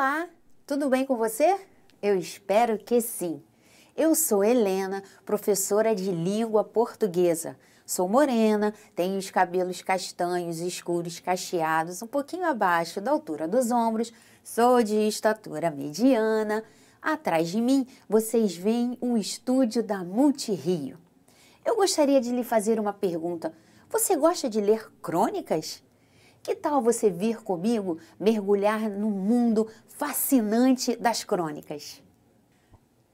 Olá, tudo bem com você? Eu espero que sim. Eu sou Helena, professora de língua portuguesa. Sou morena, tenho os cabelos castanhos, escuros, cacheados, um pouquinho abaixo da altura dos ombros, sou de estatura mediana. Atrás de mim, vocês veem um estúdio da Multirio. Eu gostaria de lhe fazer uma pergunta. Você gosta de ler crônicas? Que tal você vir comigo mergulhar no mundo fascinante das crônicas?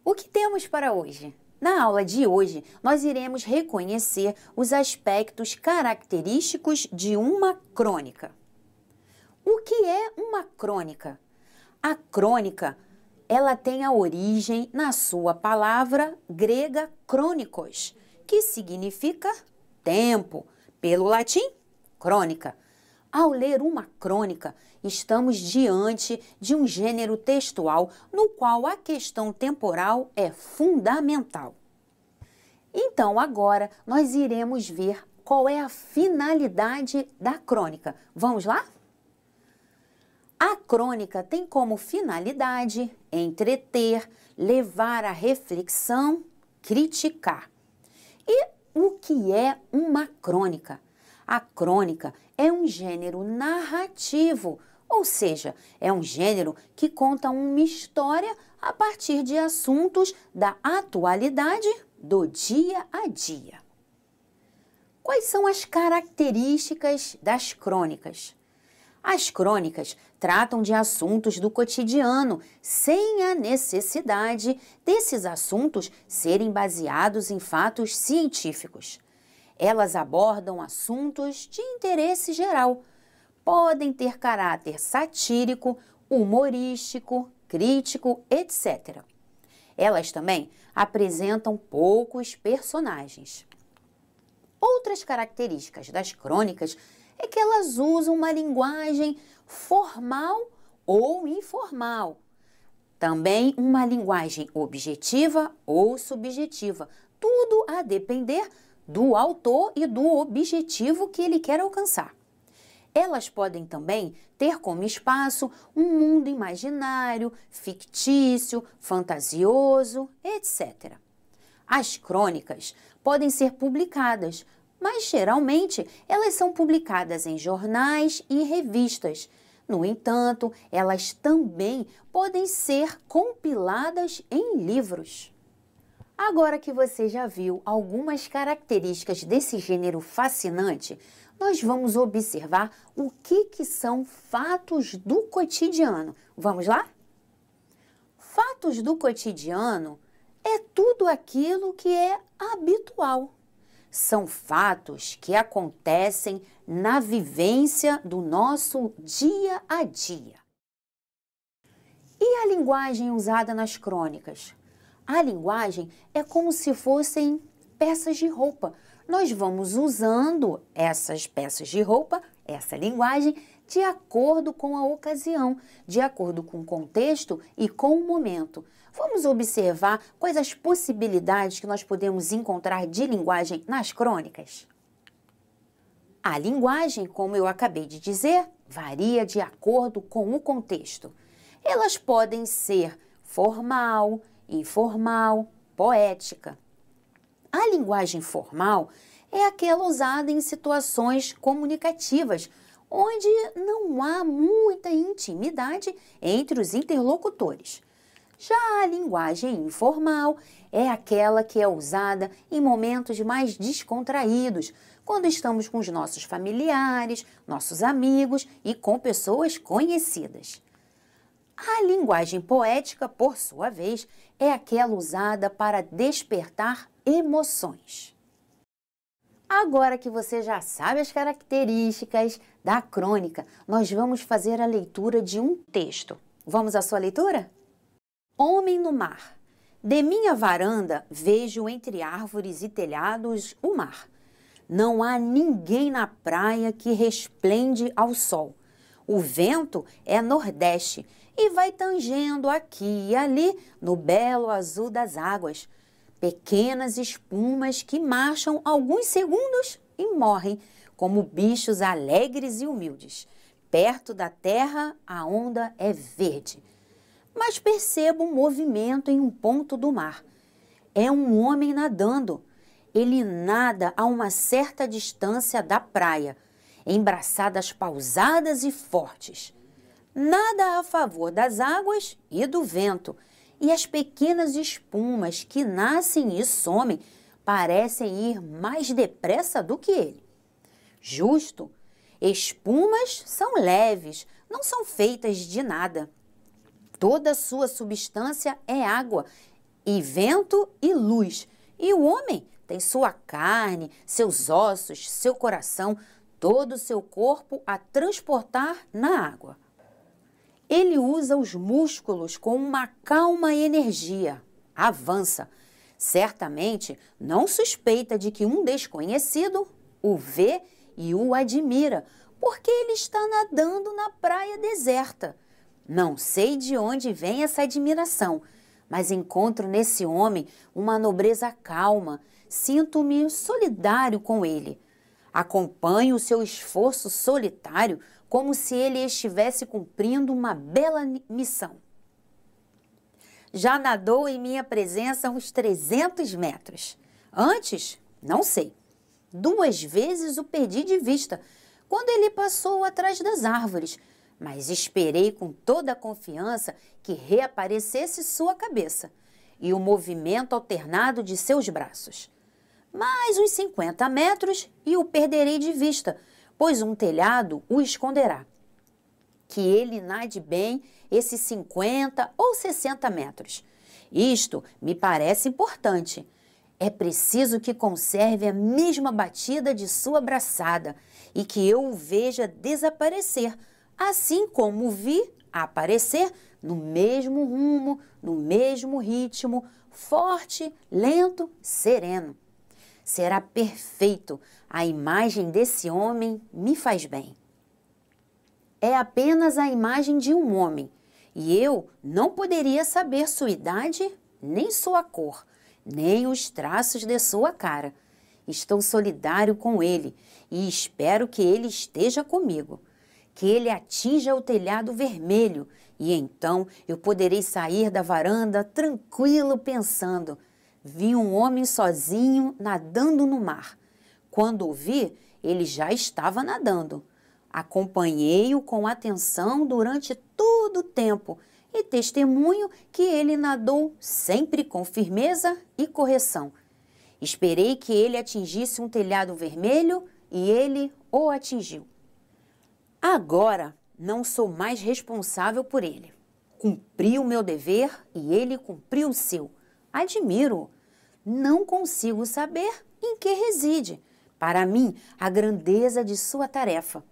O que temos para hoje? Na aula de hoje, nós iremos reconhecer os aspectos característicos de uma crônica. O que é uma crônica? A crônica, ela tem a origem na sua palavra grega crônicos, que significa tempo, pelo latim crônica. Ao ler uma crônica, estamos diante de um gênero textual no qual a questão temporal é fundamental. Então, agora nós iremos ver qual é a finalidade da crônica. Vamos lá? A crônica tem como finalidade entreter, levar à reflexão, criticar. E o que é uma crônica? A crônica é um gênero narrativo, ou seja, é um gênero que conta uma história a partir de assuntos da atualidade do dia a dia. Quais são as características das crônicas? As crônicas tratam de assuntos do cotidiano, sem a necessidade desses assuntos serem baseados em fatos científicos. Elas abordam assuntos de interesse geral. Podem ter caráter satírico, humorístico, crítico, etc. Elas também apresentam poucos personagens. Outras características das crônicas é que elas usam uma linguagem formal ou informal. Também uma linguagem objetiva ou subjetiva, tudo a depender do autor e do objetivo que ele quer alcançar. Elas podem também ter como espaço um mundo imaginário, fictício, fantasioso, etc. As crônicas podem ser publicadas, mas geralmente elas são publicadas em jornais e revistas. No entanto, elas também podem ser compiladas em livros. Agora que você já viu algumas características desse gênero fascinante, nós vamos observar o que, que são fatos do cotidiano. Vamos lá? Fatos do cotidiano é tudo aquilo que é habitual. São fatos que acontecem na vivência do nosso dia a dia. E a linguagem usada nas crônicas? A linguagem é como se fossem peças de roupa. Nós vamos usando essas peças de roupa, essa linguagem, de acordo com a ocasião, de acordo com o contexto e com o momento. Vamos observar quais as possibilidades que nós podemos encontrar de linguagem nas crônicas? A linguagem, como eu acabei de dizer, varia de acordo com o contexto. Elas podem ser formal, informal, poética. A linguagem formal é aquela usada em situações comunicativas, onde não há muita intimidade entre os interlocutores. Já a linguagem informal é aquela que é usada em momentos mais descontraídos, quando estamos com os nossos familiares, nossos amigos e com pessoas conhecidas. A linguagem poética, por sua vez, é aquela usada para despertar emoções. Agora que você já sabe as características da crônica, nós vamos fazer a leitura de um texto. Vamos à sua leitura? Homem no mar. De minha varanda vejo entre árvores e telhados o mar. Não há ninguém na praia que resplende ao sol. O vento é nordeste e vai tangendo aqui e ali no belo azul das águas. Pequenas espumas que marcham alguns segundos e morrem, como bichos alegres e humildes. Perto da terra, a onda é verde. Mas percebo um movimento em um ponto do mar. É um homem nadando. Ele nada a uma certa distância da praia, embraçadas pausadas e fortes nada a favor das águas e do vento. E as pequenas espumas que nascem e somem parecem ir mais depressa do que ele. Justo, espumas são leves, não são feitas de nada. Toda sua substância é água, e vento e luz. E o homem tem sua carne, seus ossos, seu coração, todo o seu corpo a transportar na água. Ele usa os músculos com uma calma energia. Avança. Certamente não suspeita de que um desconhecido o vê e o admira, porque ele está nadando na praia deserta. Não sei de onde vem essa admiração, mas encontro nesse homem uma nobreza calma. Sinto-me solidário com ele. Acompanho o seu esforço solitário como se ele estivesse cumprindo uma bela missão. Já nadou em minha presença uns 300 metros. Antes, não sei. Duas vezes o perdi de vista, quando ele passou atrás das árvores, mas esperei com toda a confiança que reaparecesse sua cabeça e o movimento alternado de seus braços. Mais uns 50 metros e o perderei de vista, pois um telhado o esconderá. Que ele nade bem esses 50 ou 60 metros. Isto me parece importante. É preciso que conserve a mesma batida de sua braçada e que eu o veja desaparecer, assim como o vi aparecer no mesmo rumo, no mesmo ritmo, forte, lento, sereno. Será perfeito a imagem desse homem me faz bem. É apenas a imagem de um homem, e eu não poderia saber sua idade, nem sua cor, nem os traços de sua cara. Estou solidário com ele e espero que ele esteja comigo, que ele atinja o telhado vermelho e então eu poderei sair da varanda tranquilo pensando: vi um homem sozinho nadando no mar. Quando vi, ele já estava nadando. Acompanhei-o com atenção durante todo o tempo e testemunho que ele nadou sempre com firmeza e correção. Esperei que ele atingisse um telhado vermelho e ele o atingiu. Agora não sou mais responsável por ele. Cumpri o meu dever e ele cumpriu o seu. Admiro. -o. Não consigo saber em que reside para mim a grandeza de sua tarefa.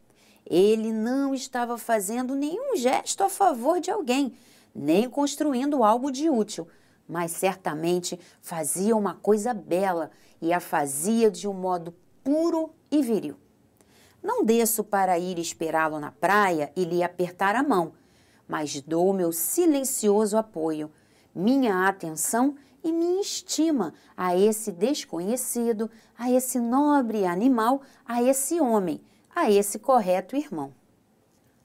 Ele não estava fazendo nenhum gesto a favor de alguém, nem construindo algo de útil, mas certamente fazia uma coisa bela e a fazia de um modo puro e viril. Não desço para ir esperá-lo na praia e lhe apertar a mão, mas dou meu silencioso apoio minha atenção e minha estima a esse desconhecido, a esse nobre animal, a esse homem, a esse correto irmão.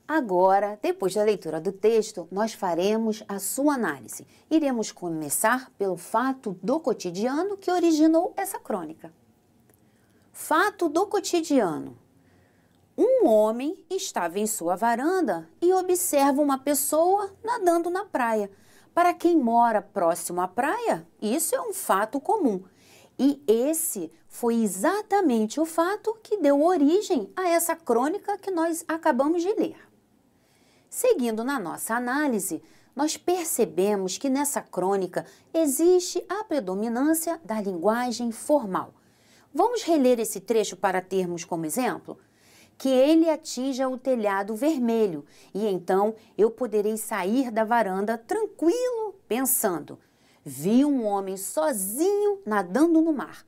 Agora, depois da leitura do texto, nós faremos a sua análise. Iremos começar pelo fato do cotidiano que originou essa crônica. Fato do cotidiano. Um homem estava em sua varanda e observa uma pessoa nadando na praia. Para quem mora próximo à praia, isso é um fato comum. E esse foi exatamente o fato que deu origem a essa crônica que nós acabamos de ler. Seguindo na nossa análise, nós percebemos que nessa crônica existe a predominância da linguagem formal. Vamos reler esse trecho para termos como exemplo? que ele atinja o telhado vermelho e então eu poderei sair da varanda tranquilo, pensando: vi um homem sozinho nadando no mar.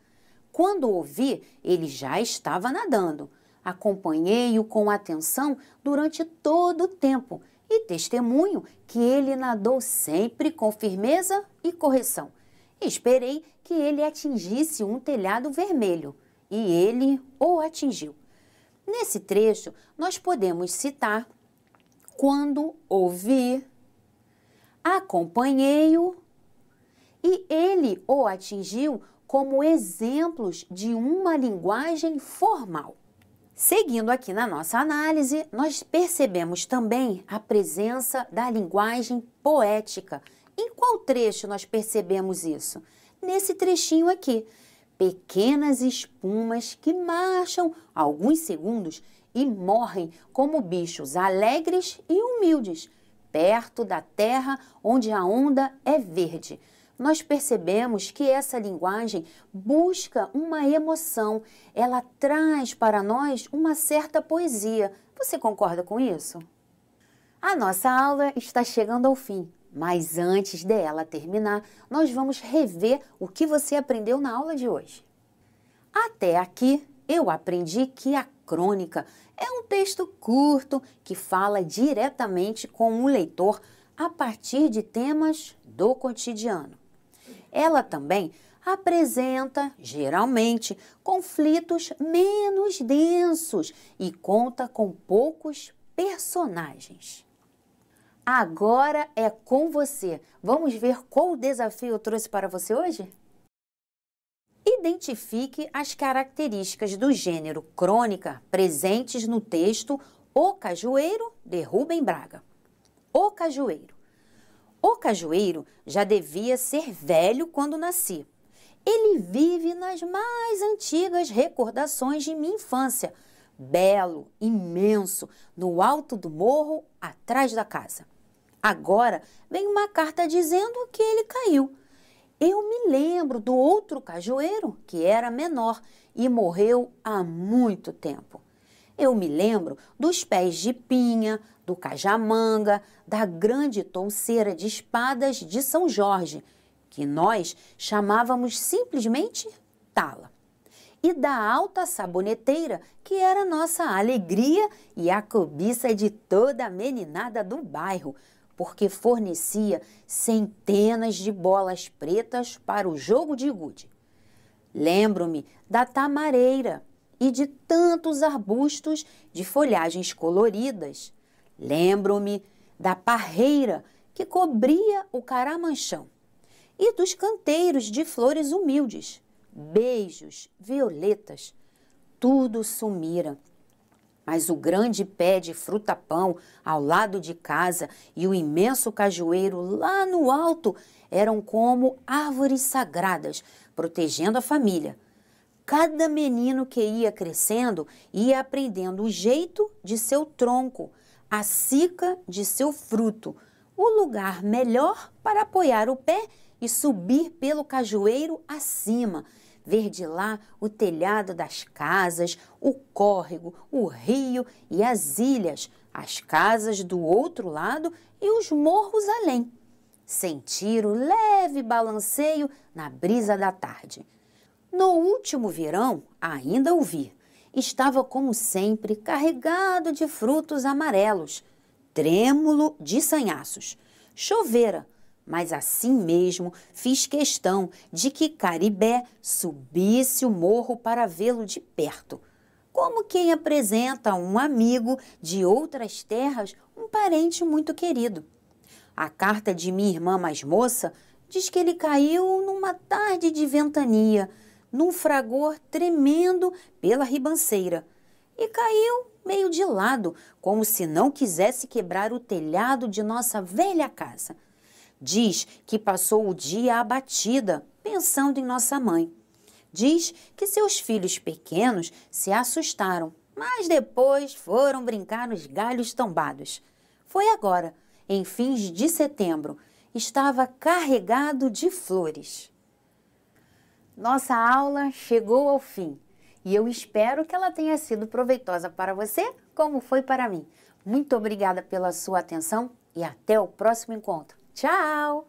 Quando o vi, ele já estava nadando. Acompanhei-o com atenção durante todo o tempo e testemunho que ele nadou sempre com firmeza e correção. Esperei que ele atingisse um telhado vermelho e ele o atingiu. Nesse trecho, nós podemos citar quando ouvi, acompanhei-o e ele o atingiu como exemplos de uma linguagem formal. Seguindo aqui na nossa análise, nós percebemos também a presença da linguagem poética. Em qual trecho nós percebemos isso? Nesse trechinho aqui pequenas espumas que marcham alguns segundos e morrem como bichos alegres e humildes, perto da terra onde a onda é verde. Nós percebemos que essa linguagem busca uma emoção, ela traz para nós uma certa poesia. Você concorda com isso? A nossa aula está chegando ao fim. Mas antes dela terminar, nós vamos rever o que você aprendeu na aula de hoje. Até aqui, eu aprendi que a crônica é um texto curto que fala diretamente com o leitor a partir de temas do cotidiano. Ela também apresenta, geralmente, conflitos menos densos e conta com poucos personagens. Agora é com você. Vamos ver qual desafio eu trouxe para você hoje? Identifique as características do gênero crônica presentes no texto O Cajueiro de Rubem Braga. O Cajueiro. O cajueiro já devia ser velho quando nasci. Ele vive nas mais antigas recordações de minha infância, belo, imenso, no alto do morro, atrás da casa. Agora vem uma carta dizendo que ele caiu. Eu me lembro do outro cajueiro, que era menor e morreu há muito tempo. Eu me lembro dos pés de pinha, do cajamanga, da grande tonceira de espadas de São Jorge, que nós chamávamos simplesmente tala, e da alta saboneteira, que era nossa alegria e a cobiça de toda a meninada do bairro, porque fornecia centenas de bolas pretas para o jogo de gude. Lembro-me da tamareira e de tantos arbustos de folhagens coloridas. Lembro-me da parreira que cobria o caramanchão e dos canteiros de flores humildes, beijos, violetas. Tudo sumira mas o grande pé de fruta-pão ao lado de casa e o imenso cajueiro lá no alto eram como árvores sagradas, protegendo a família. Cada menino que ia crescendo ia aprendendo o jeito de seu tronco, a cica de seu fruto, o lugar melhor para apoiar o pé e subir pelo cajueiro acima, ver de lá o telhado das casas, o córrego, o rio e as ilhas, as casas do outro lado e os morros além. Sentir o leve balanceio na brisa da tarde. No último verão, ainda o vi. Estava, como sempre, carregado de frutos amarelos, trêmulo de sanhaços. Chovera, mas assim mesmo fiz questão de que Caribé subisse o morro para vê-lo de perto, como quem apresenta a um amigo de outras terras um parente muito querido. A carta de minha irmã mais moça diz que ele caiu numa tarde de ventania, num fragor tremendo pela ribanceira, e caiu meio de lado, como se não quisesse quebrar o telhado de nossa velha casa. Diz que passou o dia abatida, pensando em nossa mãe. Diz que seus filhos pequenos se assustaram, mas depois foram brincar nos galhos tombados. Foi agora, em fins de setembro, estava carregado de flores. Nossa aula chegou ao fim e eu espero que ela tenha sido proveitosa para você, como foi para mim. Muito obrigada pela sua atenção e até o próximo encontro. Tchau!